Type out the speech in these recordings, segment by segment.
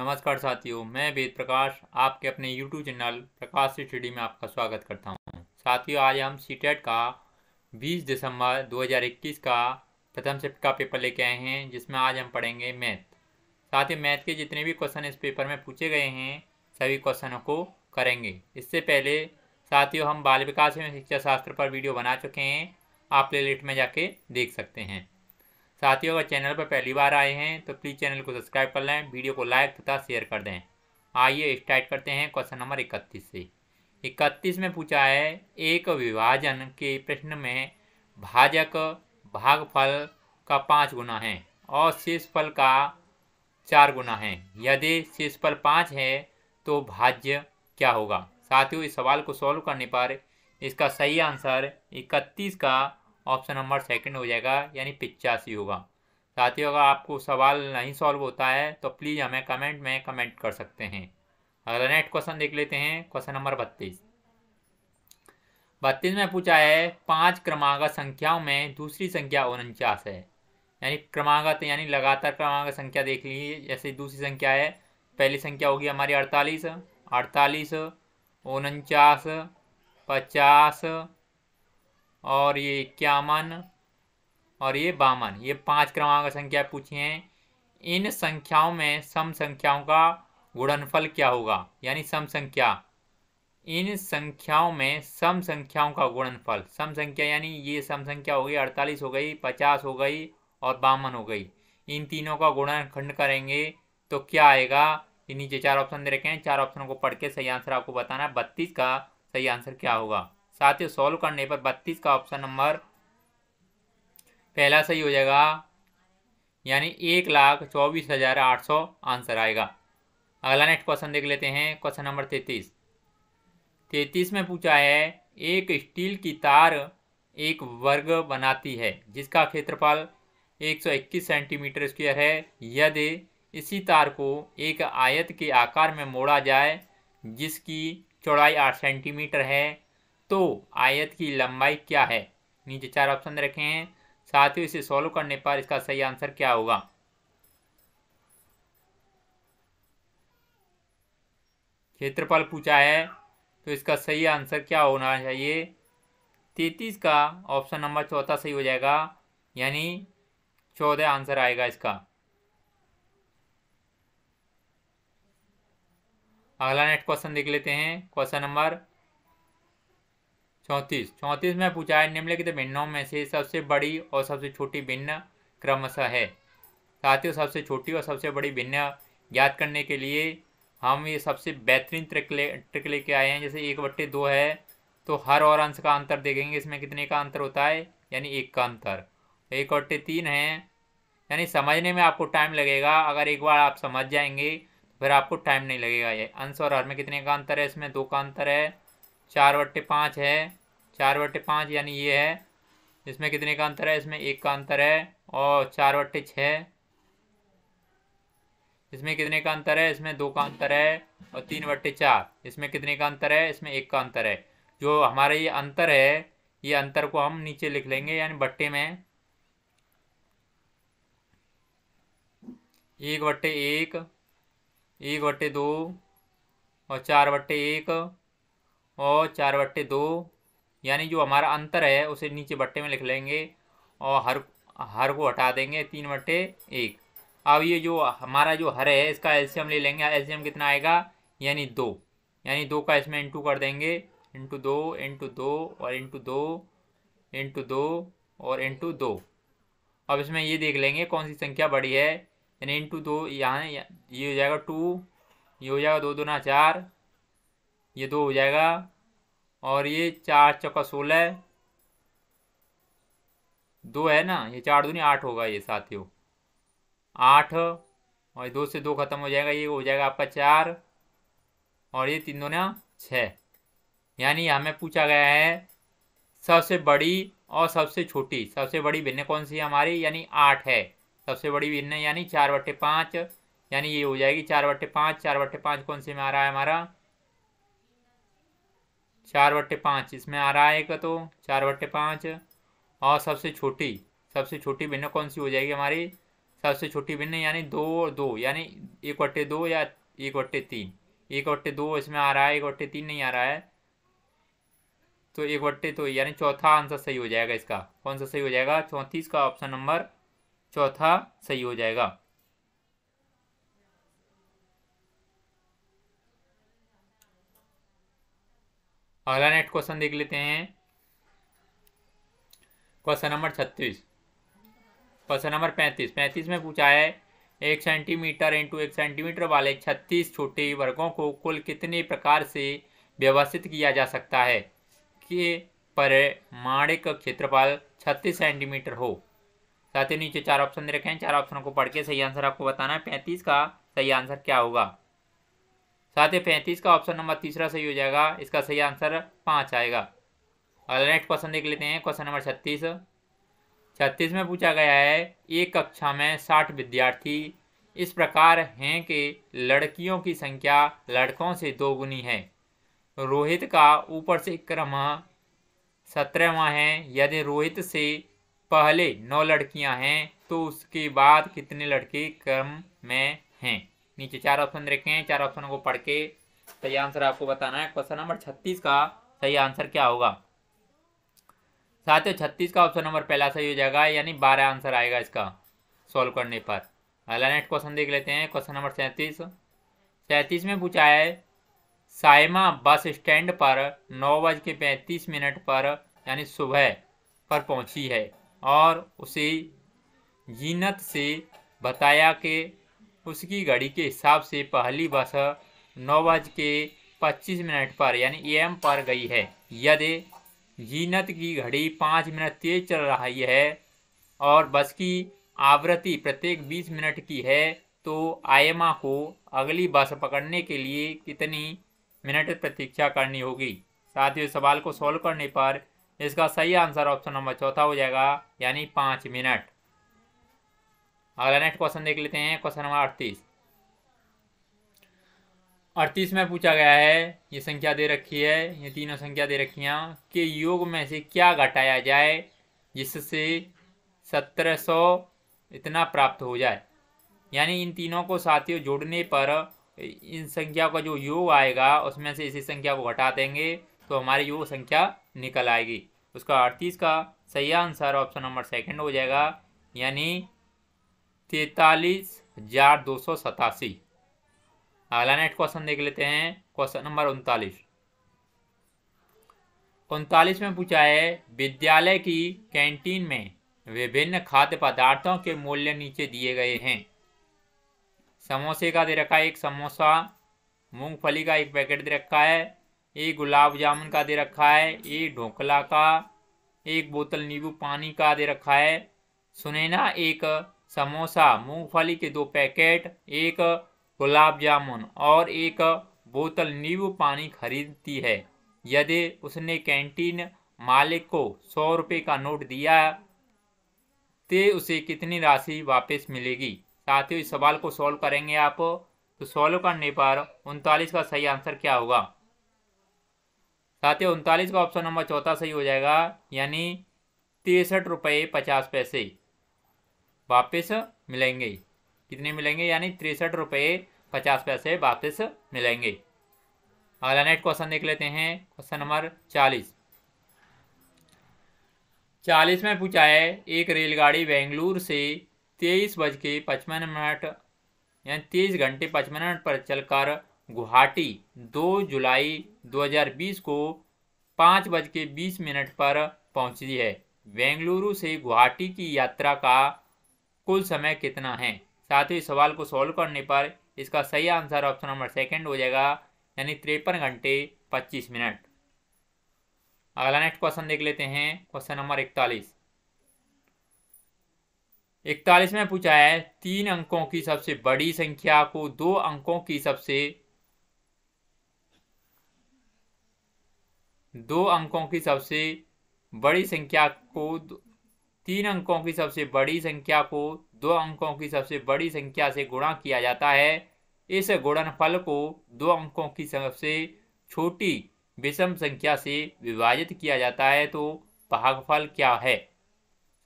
नमस्कार साथियों मैं वेद प्रकाश आपके अपने YouTube चैनल प्रकाश स्टडी में आपका स्वागत करता हूं। साथियों आज हम सी e का 20 दिसंबर 2021 का प्रथम शिफ्ट का पेपर लेके आए हैं जिसमें आज हम पढ़ेंगे मैथ साथ ही मैथ के जितने भी क्वेश्चन इस पेपर में पूछे गए हैं सभी क्वेश्चनों को करेंगे इससे पहले साथियों हम बाल विकास एवं शिक्षा शास्त्र पर वीडियो बना चुके हैं आप प्ले में जाके देख सकते हैं साथियों अगर चैनल पर पहली बार आए हैं तो प्लीज़ चैनल को सब्सक्राइब कर लें वीडियो को लाइक तथा शेयर कर दें आइए स्टार्ट करते हैं क्वेश्चन नंबर इकतीस से इकतीस में पूछा है एक विभाजन के प्रश्न में भाजक भागफल का पाँच गुना है और शेष फल का चार गुना है यदि शेष फल पाँच है तो भाज्य क्या होगा साथियों इस सवाल को सॉल्व करने पर इसका सही आंसर इकतीस का ऑप्शन नंबर सेकंड हो जाएगा यानी पिचासी होगा साथियों अगर आपको सवाल नहीं सॉल्व होता है तो प्लीज़ हमें कमेंट में कमेंट कर सकते हैं अगला नेक्स्ट क्वेश्चन देख लेते हैं क्वेश्चन नंबर बत्तीस बत्तीस में पूछा है पांच क्रमागत संख्याओं में दूसरी संख्या उनचास है यानी क्रमागत यानी लगातार क्रमागत संख्या देख लीजिए जैसे दूसरी संख्या है पहली संख्या होगी हमारी अड़तालीस अड़तालीस उनचास पचास और ये इक्यावन और ये बावन ये पांच क्रमांक संख्या पूछी हैं इन संख्याओं में सम संख्याओं का गुणनफल क्या होगा यानी सम संख्या इन संख्याओं में सम संख्याओं का गुणनफल सम संख्या यानी ये सम संख्या हो गई अड़तालीस हो गई पचास हो गई और बावन हो गई इन तीनों का गुणनखंड करेंगे तो क्या आएगा ये नीचे चार ऑप्शन दे रखे हैं चार ऑप्शनों को पढ़ के सही आंसर आपको बताना है बत्तीस का सही आंसर क्या होगा साथ ही सॉल्व करने पर बत्तीस का ऑप्शन नंबर पहला सही हो जाएगा यानी एक लाख चौबीस हजार आठ सौ आंसर आएगा अगला नेक्स्ट क्वेश्चन देख लेते हैं क्वेश्चन नंबर तैतीस तैतीस में पूछा है एक स्टील की तार एक वर्ग बनाती है जिसका क्षेत्रफल 121 सेंटीमीटर स्क्वायर है यदि इसी तार को एक आयत के आकार में मोड़ा जाए जिसकी चौड़ाई 8 सेंटीमीटर है तो आयत की लंबाई क्या है नीचे चार ऑप्शन रखे हैं साथ ही इसे सॉल्व करने पर इसका सही आंसर क्या होगा क्षेत्रफल पूछा है तो इसका सही आंसर क्या होना चाहिए तैतीस का ऑप्शन नंबर चौथा सही हो जाएगा यानी चौदह आंसर आएगा इसका अगला नेक्स्ट क्वेश्चन देख लेते हैं क्वेश्चन नंबर चौंतीस चौंतीस में पूछा है निम्नलिखित भिन्नों में से सबसे बड़ी और सबसे छोटी भिन्न क्रमशः है साथ ही सबसे छोटी और सबसे बड़ी भिन्न ज्ञात करने के लिए हम ये सबसे बेहतरीन ट्रिक ले ट्रिक लेके आए हैं जैसे एक बट्टे दो है तो हर और अंश का अंतर देखेंगे इसमें कितने का अंतर होता है यानी एक का अंतर एक बट्टे तीन है यानी समझने में आपको टाइम लगेगा अगर एक बार आप समझ जाएंगे तो फिर आपको टाइम नहीं लगेगा ये अंश और हर में कितने का अंतर है इसमें दो का अंतर है चार बट्टे पाँच है चार बट्टे पाँच यानी ये है इसमें कितने का अंतर है इसमें एक का अंतर है और चार बट्टे छः इसमें कितने का अंतर है इसमें दो का अंतर है और तीन बट्टे चार इसमें कितने का अंतर है इसमें एक का अंतर है जो हमारा ये अंतर है ये अंतर को हम नीचे लिख लेंगे यानी बट्टे में एक बट्टे एक एक बट्टे दो और चार बट्टे एक और चार बट्टे दो यानी जो हमारा अंतर है उसे नीचे बट्टे में लिख लेंगे और हर हर को हटा देंगे तीन बट्टे एक अब ये जो हमारा जो हर है इसका एल्शियम ले लेंगे एल्शियम कितना आएगा यानी दो यानी दो का इसमें इंटू कर देंगे इंटू दो इंटू दो और इंटू दो इंटू दो और इंटू दो अब इसमें ये देख लेंगे कौन सी संख्या बड़ी है यानी इंटू दो यहाँ ये हो जाएगा टू ये हो जाएगा दो दो ना चार ये दो हो जाएगा और ये चार चौका सोलह दो है ना ये चार दूनी आठ होगा ये साथियों आठ और दो से दो खत्म हो जाएगा ये हो जाएगा आपका चार और ये तीन दोना छः यानी हमें पूछा गया है सबसे बड़ी और सबसे छोटी सबसे बड़ी भिन्न कौन सी है हमारी यानी आठ है सबसे बड़ी भिन्न यानी चार बट्टे पाँच यानी ये हो जाएगी चार बट्टे पाँच चार बट्टे पाँच कौन से में आ रहा है हमारा चार बट्टे पाँच इसमें आ रहा है एक तो चार बट्टे पाँच और सबसे छोटी सबसे छोटी भिन्न कौन सी हो जाएगी हमारी सबसे छोटी भिन्न यानी दो और दो यानी एक बट्टे दो या एक बट्टे तीन एक बट्टे दो इसमें आ रहा है एक बट्टे तीन नहीं आ रहा है तो एक बट्टे तो यानी चौथा आंसर सही हो जाएगा इसका कौन सा सही हो जाएगा चौंतीस का ऑप्शन नंबर चौथा सही हो जाएगा अगला नेक्स्ट क्वेश्चन देख लेते हैं क्वेश्चन नंबर छत्तीस क्वेश्चन नंबर पैंतीस पैंतीस में पूछा है एक सेंटीमीटर इंटू एक सेंटीमीटर वाले छत्तीस छोटे वर्गों को कुल कितने प्रकार से व्यवस्थित किया जा सकता है कि परमाणिक क्षेत्रफल छत्तीस सेंटीमीटर हो साथ ही नीचे चार ऑप्शन दे रखे हैं चार ऑप्शनों को पढ़ के सही आंसर आपको बताना है पैंतीस का सही आंसर क्या होगा साथ ही पैंतीस का ऑप्शन नंबर तीसरा सही हो जाएगा इसका सही आंसर पाँच आएगा अगला नेक्स्ट क्वेश्चन देख लेते हैं क्वेश्चन नंबर छत्तीस छत्तीस में पूछा गया है एक कक्षा में साठ विद्यार्थी इस प्रकार हैं कि लड़कियों की संख्या लड़कों से दोगुनी है रोहित का ऊपर से क्रम सत्रहवा है यदि रोहित से पहले नौ लड़कियां हैं तो उसके बाद कितने लड़के क्रम में हैं नीचे चार ऑप्शन रखे हैं चार ऑप्शन को पढ़ के सही आंसर आपको बताना है क्वेश्चन नंबर छत्तीस का सही आंसर क्या होगा साथियों छत्तीस का ऑप्शन नंबर पहला सही हो जाएगा यानी बारह आंसर आएगा इसका सॉल्व करने पर अगला नेक्स्ट क्वेश्चन देख लेते हैं क्वेश्चन नंबर सैंतीस सैंतीस में पूछा है साइमा बस स्टैंड पर नौ बज के पैंतीस मिनट पर यानी सुबह पर पहुंची है और उसे जीनत से बताया कि उसकी घड़ी के हिसाब से पहली बस नौ बज के पच्चीस मिनट पर यानी एम पर गई है यदि जीनत की घड़ी पाँच मिनट तेज चल रही है और बस की आवृत्ति प्रत्येक बीस मिनट की है तो आयमा को अगली बस पकड़ने के लिए कितनी मिनट प्रतीक्षा करनी होगी साथ ही सवाल को सॉल्व करने पर इसका सही आंसर ऑप्शन नंबर चौथा हो जाएगा यानी पाँच मिनट अगला नेक्स्ट क्वेश्चन देख लेते हैं क्वेश्चन नंबर अड़तीस अड़तीस में पूछा गया है ये संख्या दे रखी है ये तीनों संख्या दे रखी हैं कि योग में से क्या घटाया जाए जिससे सत्रह सौ इतना प्राप्त हो जाए यानी इन तीनों को साथियों जोड़ने पर इन संख्या का जो योग आएगा उसमें से इसी संख्या को घटा देंगे तो हमारी योग संख्या निकल आएगी उसका अड़तीस का सही आंसर ऑप्शन नंबर सेकेंड हो जाएगा यानी तैतालीस हजार दो सौ सतासी अगला नेक्स्ट क्वेश्चन देख लेते हैं क्वेश्चन नंबर उनतालीस उनतालीस में पूछा है विद्यालय की कैंटीन में विभिन्न खाद्य पदार्थों के मूल्य नीचे दिए गए हैं समोसे का दे रखा है एक समोसा मूंगफली का एक पैकेट दे रखा है एक गुलाब जामुन का दे रखा है एक ढोकला का एक बोतल नींबू पानी का दे रखा है सुनैना एक समोसा मूंगफली के दो पैकेट एक गुलाब जामुन और एक बोतल नींबू पानी खरीदती है यदि उसने कैंटीन मालिक को सौ रुपये का नोट दिया तो उसे कितनी राशि वापस मिलेगी साथ ही इस सवाल को सॉल्व करेंगे आप तो सॉल्व करने पर उनतालीस का सही आंसर क्या होगा साथियों उनतालीस का ऑप्शन नंबर चौथा सही हो जाएगा यानी तिरसठ रुपये पचास पैसे वापस मिलेंगे कितने मिलेंगे यानी तिरसठ रुपये पचास पैसे वापस मिलेंगे अगला नेक्स्ट क्वेश्चन देख लेते हैं क्वेश्चन नंबर चालीस चालीस में पूछा है एक रेलगाड़ी बेंगलुरु से तेईस बज के पचपन मिनट यानी तेईस घंटे पचपन मिनट पर चलकर गुवाहाटी दो जुलाई 2020 को पाँच बज के बीस मिनट पर पहुंची है बेंगलुरु से गुवाहाटी की यात्रा का कुल समय कितना है साथ ही सवाल को सॉल्व करने पर इसका सही आंसर ऑप्शन नंबर सेकंड हो जाएगा यानी तिरपन घंटे पच्चीस मिनट अगला नेक्स्ट क्वेश्चन देख लेते हैं क्वेश्चन नंबर इकतालीस इकतालीस में पूछा है तीन अंकों की सबसे बड़ी संख्या को दो अंकों की सबसे दो अंकों की सबसे बड़ी संख्या को तीन अंकों की सबसे बड़ी संख्या को दो अंकों की सबसे बड़ी संख्या से गुणा किया जाता है इस गुणनफल को दो अंकों की सबसे छोटी विषम संख्या से विभाजित किया जाता है तो भागफल क्या है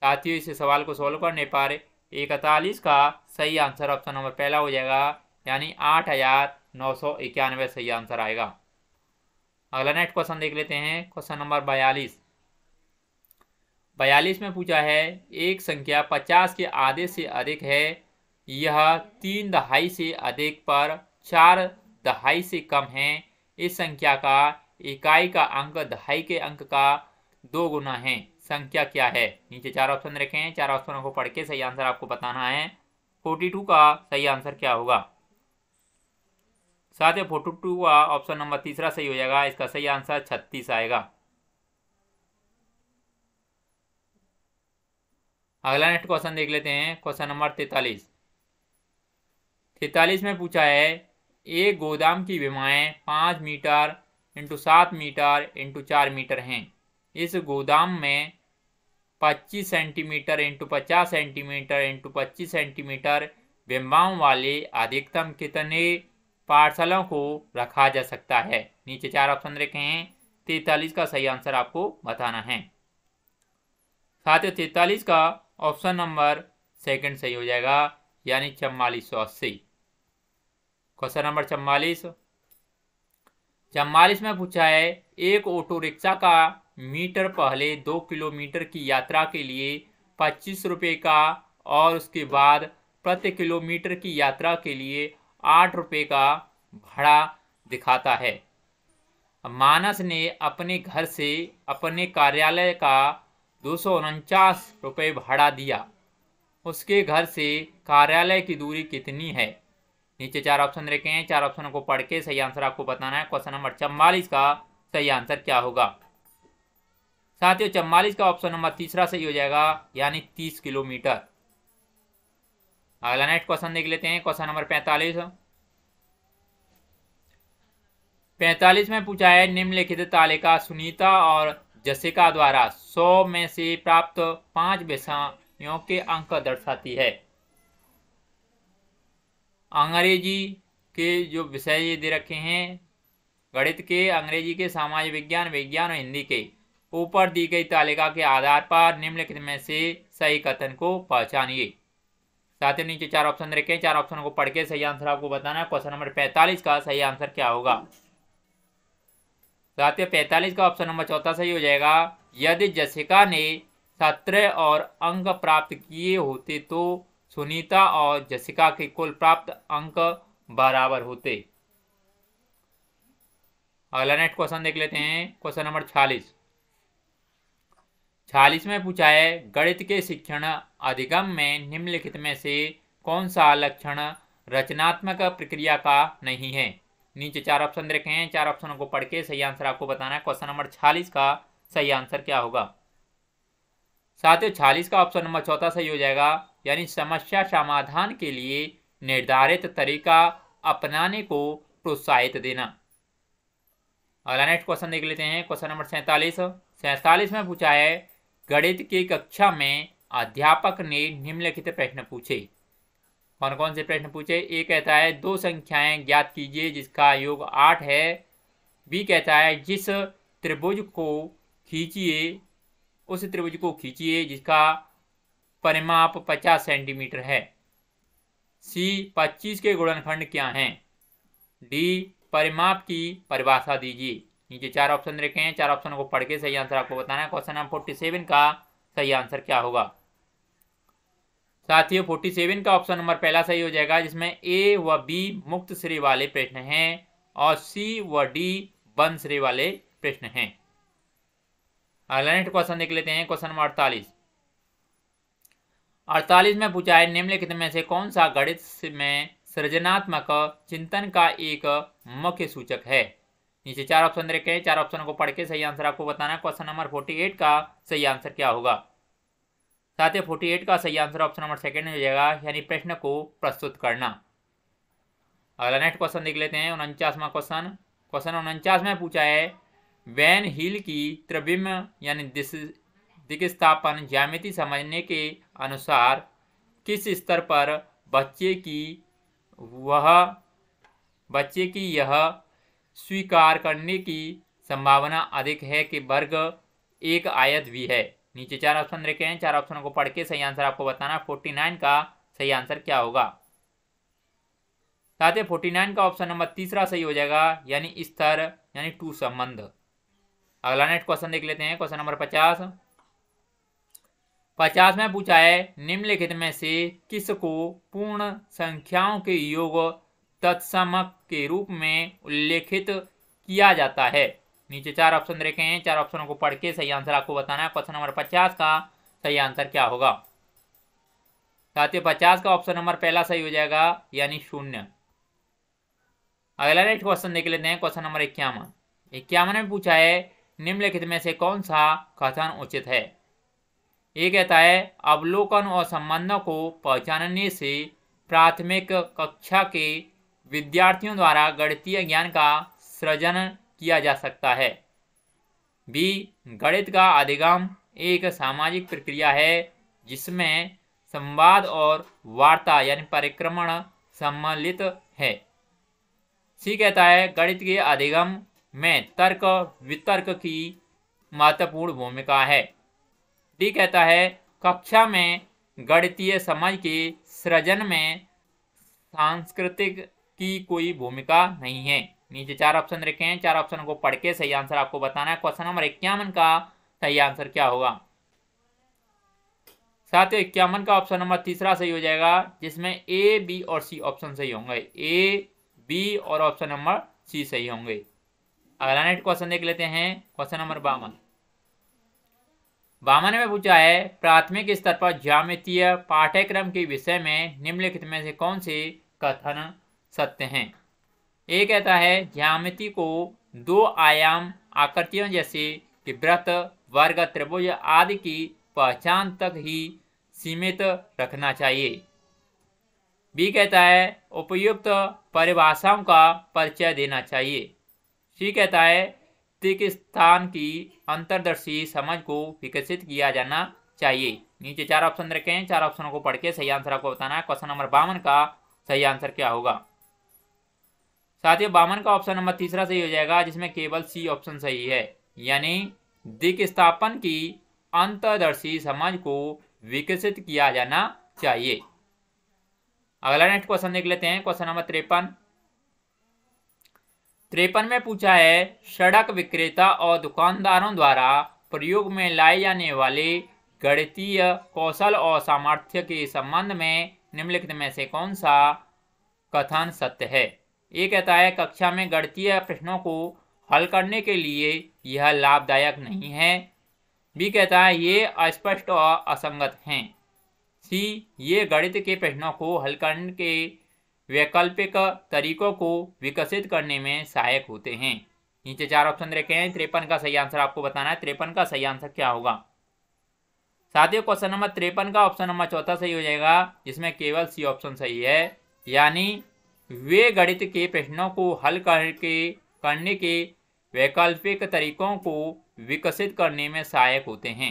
साथियों इस सवाल को सॉल्व करने पर इकतालीस का सही आंसर ऑप्शन नंबर पहला हो जाएगा यानी आठ हजार नौ सौ इक्यानवे सही आंसर आएगा अगला नेक्स्ट क्वेश्चन देख लेते हैं क्वेश्चन नंबर बयालीस बयालीस में पूछा है एक संख्या पचास के आधे से अधिक है यह तीन दहाई से अधिक पर चार दहाई से कम है इस संख्या का इकाई का अंक दहाई के अंक का दो गुना है संख्या क्या है नीचे चार ऑप्शन रखे हैं चार ऑप्शनों को पढ़ के सही आंसर आपको बताना है फोर्टी टू का सही आंसर क्या होगा साथ ही फोर्टी टू का ऑप्शन नंबर तीसरा सही हो जाएगा इसका सही आंसर छत्तीस आएगा अगला नेक्स्ट क्वेश्चन देख लेते हैं क्वेश्चन नंबर तैतालीस तैतालीस में पूछा है एक गोदाम की विमाएँ पाँच मीटर इंटू सात मीटर इंटू चार मीटर हैं इस गोदाम में पच्चीस सेंटीमीटर इंटू पचास सेंटीमीटर इंटू पच्चीस सेंटीमीटर बिम्बाओं वाले अधिकतम कितने पार्सलों को रखा जा सकता है नीचे चार ऑप्शन रखे हैं तैतालीस का सही आंसर आपको बताना है साथ ही तैतालीस का ऑप्शन नंबर सेकंड सही हो जाएगा यानी चवालीस सौ अस्सी क्वेश्चन नंबर चवालीस चवालीस में पूछा है एक ऑटो रिक्शा का मीटर पहले दो किलोमीटर की यात्रा के लिए पच्चीस रुपये का और उसके बाद प्रति किलोमीटर की यात्रा के लिए आठ रुपये का भाड़ा दिखाता है मानस ने अपने घर से अपने कार्यालय का दो रुपए भाड़ा दिया उसके घर से कार्यालय की दूरी कितनी है नीचे चार ऑप्शन रखे हैं चार ऑप्शन को पढ़ के सही आंसर आपको बताना है क्वेश्चन नंबर चम्बालीस का सही आंसर क्या होगा साथियों चम्बालीस का ऑप्शन नंबर तीसरा सही हो जाएगा यानी तीस किलोमीटर अगला नेक्स्ट क्वेश्चन देख लेते हैं क्वेश्चन नंबर पैंतालीस पैंतालीस में पूछा है निम्नलिखित तालिका सुनीता और जसिका द्वारा 100 में से प्राप्त पांच विषयों के अंक दर्शाती है अंग्रेजी के जो विषय ये दे रखे हैं गणित के अंग्रेजी के सामाजिक विज्ञान विज्ञान और हिंदी के ऊपर दी गई तालिका के आधार पर निम्नलिखित में से सही कथन को पहचानिए साथ ही नीचे चार ऑप्शन देखे चार ऑप्शन को पढ़ के सही आंसर आपको बताना है क्वेश्चन नंबर पैंतालीस का सही आंसर क्या होगा साथियों पैंतालीस का ऑप्शन नंबर चौथा सही हो जाएगा यदि जसिका ने सत्रह और अंक प्राप्त किए होते तो सुनीता और जसिका के कुल प्राप्त अंक बराबर होते अगला नेक्स्ट क्वेश्चन देख लेते हैं क्वेश्चन नंबर छालीस छालीस में पूछा है गणित के शिक्षण अधिगम में निम्नलिखित में से कौन सा लक्षण रचनात्मक प्रक्रिया का नहीं है नीचे चार ऑप्शन दे रखे हैं चार ऑप्शनों को पढ़ के सही आंसर आपको बताना है क्वेश्चन नंबर छालीस का सही आंसर क्या होगा साथियों छालीस का ऑप्शन नंबर चौथा सही हो जाएगा यानी समस्या समाधान के लिए निर्धारित तरीका अपनाने को प्रोत्साहित देना अगला नेक्स्ट क्वेश्चन देख लेते हैं क्वेश्चन नंबर सैंतालीस सैंतालीस में पूछा है गणित की कक्षा में अध्यापक ने निम्नलिखित प्रश्न पूछे कौन कौन से प्रश्न पूछे ए कहता है दो संख्याएं ज्ञात कीजिए जिसका योग आठ है बी कहता है जिस त्रिभुज को खींचिए उस त्रिभुज को खींचिए जिसका परिमाप पचास सेंटीमीटर है सी पच्चीस के गुणनखंड क्या हैं डी परिमाप की परिभाषा दीजिए नीचे चार ऑप्शन रखे हैं चार ऑप्शन को पढ़ के सही आंसर आपको बताना है क्वेश्चन नंबर फोर्टी सेवन का सही आंसर क्या होगा साथियों फोर्टी सेवन का ऑप्शन नंबर पहला सही हो जाएगा जिसमें ए व बी मुक्त श्री वाले प्रश्न हैं और सी व डी बंद श्री वाले प्रश्न हैं अगला नेक्स्ट क्वेश्चन देख लेते हैं क्वेश्चन नंबर अड़तालीस अड़तालीस में पूछा है निम्नलिखित में से कौन सा गणित में सृजनात्मक चिंतन का एक मुख्य सूचक है नीचे चार ऑप्शन देखे हैं चार ऑप्शन को पढ़ के सही आंसर आपको बताना क्वेश्चन नंबर फोर्टी एट का सही आंसर क्या होगा साथ ही फोर्टी एट का सही आंसर ऑप्शन नंबर सेकेंड हो जाएगा यानी प्रश्न को प्रस्तुत करना अगला नेक्स्ट क्वेश्चन देख लेते हैं उनचासवा क्वेश्चन क्वेश्चन उनचास में पूछा है वैन हिल की त्रिबिम यानी दिग्स्थापन ज्यामिति समझने के अनुसार किस स्तर पर बच्चे की वह बच्चे की यह स्वीकार करने की संभावना अधिक है कि वर्ग एक आयत भी है नीचे चार ऑप्शन देखे हैं चार ऑप्शनों को पढ़ के सही आंसर आपको बताना फोर्टी नाइन का सही आंसर क्या होगा साथ ही फोर्टी नाइन का ऑप्शन नंबर तीसरा सही हो जाएगा यानी स्तर यानी टू संबंध अगला नेक्स्ट क्वेश्चन देख लेते हैं क्वेश्चन नंबर पचास पचास में पूछा है निम्नलिखित में से किसको पूर्ण संख्याओं के योग तत्समक के रूप में उल्लेखित किया जाता है नीचे चार ऑप्शन देखे हैं चार ऑप्शनों को पढ़ के सही आंसर आपको बताना है क्वेश्चन नंबर पचास का सही आंसर क्या होगा साथियों पचास का ऑप्शन नंबर पहला सही हो जाएगा यानी शून्य अगला नेक्स्ट क्वेश्चन देख लेते हैं क्वेश्चन नंबर इक्यावन इक्यावन में पूछा है निम्नलिखित में से कौन सा कथन उचित है ये कहता है अवलोकन और संबंधों को पहचानने से प्राथमिक कक्षा के विद्यार्थियों द्वारा गणितीय ज्ञान का सृजन किया जा सकता है बी गणित का अधिगम एक सामाजिक प्रक्रिया है जिसमें संवाद और वार्ता यानी परिक्रमण सम्मिलित है सी कहता है गणित के अधिगम में तर्क वितर्क की महत्वपूर्ण भूमिका है डी कहता है कक्षा में गणितीय समझ के सृजन में सांस्कृतिक की कोई भूमिका नहीं है नीचे चार ऑप्शन रखे हैं चार ऑप्शन को पढ़ के सही आंसर आपको बताना है क्वेश्चन नंबर इक्यावन का सही आंसर क्या होगा साथियों इक्यावन का ऑप्शन नंबर तीसरा सही हो जाएगा जिसमें ए बी और सी ऑप्शन सही होंगे ए बी और ऑप्शन नंबर सी सही होंगे अगला नेक्स्ट क्वेश्चन देख लेते हैं क्वेश्चन नंबर बावन बावन में पूछा है प्राथमिक स्तर पर ज्यामितीय पाठ्यक्रम के विषय में निम्नलिखित में से कौन से कथन सत्य हैं ये कहता है ज्यामिति को दो आयाम आकृतियों जैसे कि व्रत वर्ग त्रिभुज आदि की पहचान तक ही सीमित रखना चाहिए बी कहता है उपयुक्त परिभाषाओं का परिचय देना चाहिए सी कहता है तिक स्थान की अंतर्दर्शी समझ को विकसित किया जाना चाहिए नीचे चार ऑप्शन रखे हैं चार ऑप्शनों को पढ़ के सही आंसर आपको बताना है क्वेश्चन नंबर बावन का सही आंसर क्या होगा साथियों बावन का ऑप्शन नंबर तीसरा सही हो जाएगा जिसमें केवल सी ऑप्शन सही है यानी दिक स्थापन की अंतर्दर्शी समाज को विकसित किया जाना चाहिए अगला नेक्स्ट क्वेश्चन देख लेते हैं क्वेश्चन नंबर त्रेपन त्रेपन में पूछा है सड़क विक्रेता और दुकानदारों द्वारा प्रयोग में लाए जाने वाले गणितीय कौशल और सामर्थ्य के संबंध में निम्नलिखित में से कौन सा कथन सत्य है ये कहता है कक्षा में गणतीय प्रश्नों को हल करने के लिए यह लाभदायक नहीं है बी कहता है ये अस्पष्ट और असंगत हैं सी ये गणित के प्रश्नों को हल करने के वैकल्पिक तरीकों को विकसित करने में सहायक होते हैं नीचे चार ऑप्शन रखे हैं त्रेपन का सही आंसर आपको बताना है त्रेपन का सही आंसर क्या होगा साथियों क्वेश्चन नंबर त्रेपन का ऑप्शन नंबर चौथा सही हो जाएगा जिसमें केवल सी ऑप्शन सही है यानी वे गणित के प्रश्नों को हल करके करने के वैकल्पिक तरीकों को विकसित करने में सहायक होते हैं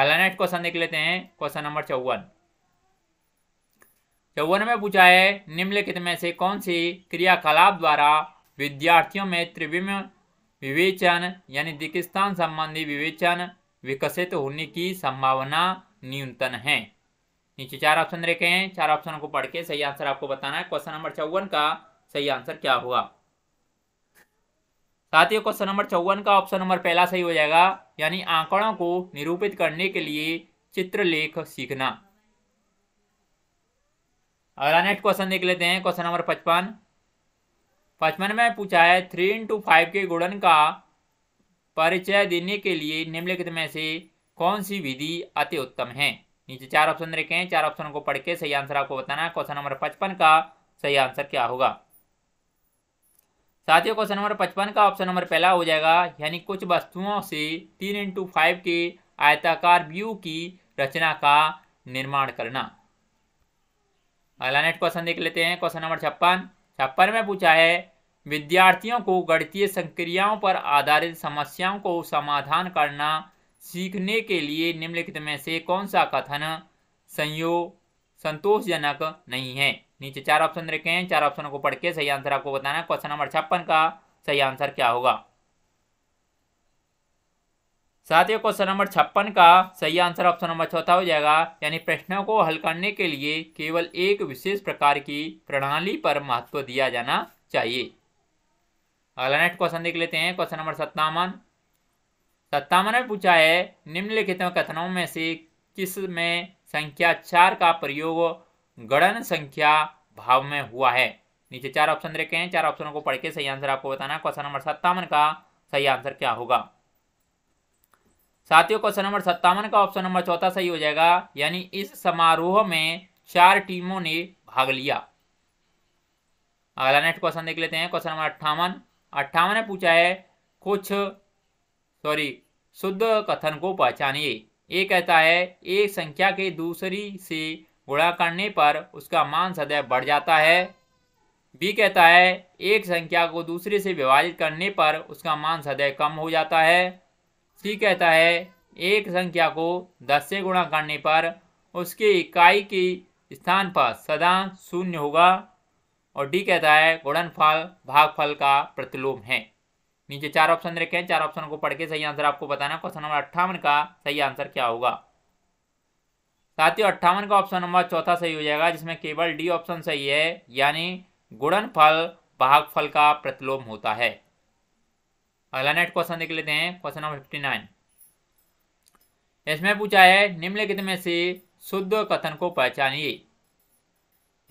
अगला नेक्स्ट क्वेश्चन देख लेते हैं क्वेश्चन नंबर चौवन चौवन में पूछा है निम्नलिखित में से कौन सी क्रियाकलाप द्वारा विद्यार्थियों में त्रिविम विवेचन यानी दिकिस्तान संबंधी विवेचन विकसित होने की संभावना न्यूनतम है नीचे चार ऑप्शन देखे हैं चार ऑप्शनों को पढ़ के सही आंसर आपको बताना है क्वेश्चन नंबर चौवन का सही आंसर क्या हुआ साथ ही क्वेश्चन नंबर चौवन का ऑप्शन नंबर पहला सही हो जाएगा यानी आंकड़ों को निरूपित करने के लिए चित्रलेख सीखना अगला नेक्स्ट क्वेश्चन देख लेते हैं क्वेश्चन नंबर पचपन पचपन में पूछा है थ्री इंटू फाइव के गुणन का परिचय देने के लिए निम्नलिखित में से कौन सी विधि अति उत्तम है नीचे चार ऑप्शन रखे हैं चार ऑप्शन को पढ़ के सही आंसर आपको बताना है क्वेश्चन नंबर पचपन का सही आंसर क्या होगा साथियों क्वेश्चन नंबर पचपन का ऑप्शन नंबर पहला हो जाएगा यानी कुछ वस्तुओं से तीन इंटू फाइव के आयताकार व्यू की रचना का निर्माण करना अगला नेक्स्ट क्वेश्चन देख लेते हैं क्वेश्चन नंबर छप्पन छप्पन में पूछा है विद्यार्थियों को गणितीय संक्रियाओं पर आधारित समस्याओं को समाधान करना सीखने के लिए निम्नलिखित में से कौन सा कथन संयोग संतोषजनक नहीं है नीचे चार ऑप्शन रखे हैं चार ऑप्शनों को पढ़ के सही आंसर आपको बताना है क्वेश्चन नंबर छप्पन का सही आंसर क्या होगा साथ ही क्वेश्चन नंबर छप्पन का सही आंसर ऑप्शन नंबर चौथा हो जाएगा यानी प्रश्नों को हल करने के लिए केवल एक विशेष प्रकार की प्रणाली पर महत्व दिया जाना चाहिए अगला नेक्स्ट क्वेश्चन देख लेते हैं क्वेश्चन नंबर सत्तावन सत्तावन ने पूछा है निम्नलिखित कथनों में से किस में संख्या चार का प्रयोग गणन संख्या भाव में हुआ है नीचे चार ऑप्शन देखे हैं चार ऑप्शनों को पढ़ के सही आंसर आपको बताना क्वेश्चन नंबर सत्तावन का सही आंसर क्या होगा साथियों क्वेश्चन नंबर सत्तावन का ऑप्शन नंबर चौथा सही हो जाएगा यानी इस समारोह में चार टीमों ने भाग लिया अगला नेक्स्ट क्वेश्चन देख लेते हैं क्वेश्चन नंबर अट्ठावन अट्ठावन ने पूछा है कुछ सॉरी शुद्ध कथन को पहचानिए ये कहता है एक संख्या के दूसरी से गुणा करने पर उसका मान सदैव बढ़ जाता है बी कहता है एक संख्या को दूसरे से विभाजित करने पर उसका मान सदैव कम हो जाता है सी कहता है एक संख्या को दस से गुणा करने पर उसके इकाई के स्थान पर सदा शून्य होगा और डी कहता है गुणनफल भागफल का प्रतिलोम है नीचे चार ऑप्शन रखे हैं चार ऑप्शन को पढ़ के सही आंसर आपको बताना क्वेश्चन नंबर अट्ठावन का सही आंसर क्या होगा साथियों अट्ठावन का ऑप्शन नंबर चौथा सही हो जाएगा जिसमें केवल डी ऑप्शन सही है यानी गुड़न फल भाग फल का प्रतिलोम होता है अगला नेक्स्ट क्वेश्चन देख लेते हैं क्वेश्चन नंबर फिफ्टी नाइन इसमें पूछा है निम्नलिखित में से शुद्ध कथन को पहचानिए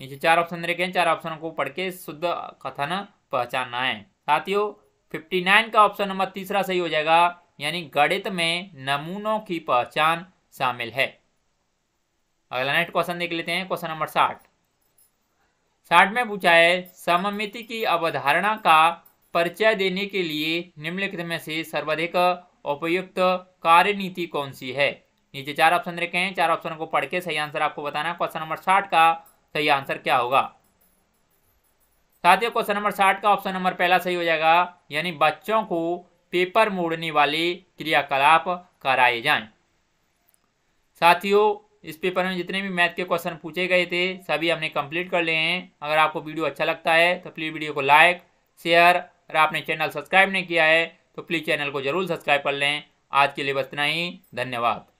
नीचे चार ऑप्शन देखे हैं चार ऑप्शन को पढ़ के शुद्ध कथन पहचानना है साथियों फिफ्टी नाइन का ऑप्शन नंबर तीसरा सही हो जाएगा यानी गणित में नमूनों की पहचान शामिल है अगला नेक्स्ट क्वेश्चन देख लेते हैं क्वेश्चन नंबर साठ साठ में पूछा है सममिति की अवधारणा का परिचय देने के लिए निम्नलिखित में से सर्वाधिक उपयुक्त कार्यनीति कौन सी है नीचे चार ऑप्शन देखे हैं चार ऑप्शन को पढ़ के सही आंसर आपको बताना क्वेश्चन नंबर साठ का सही आंसर क्या होगा साथियों क्वेश्चन नंबर साठ का ऑप्शन नंबर पहला सही हो जाएगा यानी बच्चों को पेपर मोड़ने वाले क्रियाकलाप कराए जाएं साथियों इस पेपर में जितने भी मैथ के क्वेश्चन पूछे गए थे सभी हमने कंप्लीट कर लिए हैं अगर आपको वीडियो अच्छा लगता है तो प्लीज़ वीडियो को लाइक शेयर और आपने चैनल सब्सक्राइब नहीं किया है तो प्लीज़ चैनल को जरूर सब्सक्राइब कर लें आज के लिए बस इतना ही धन्यवाद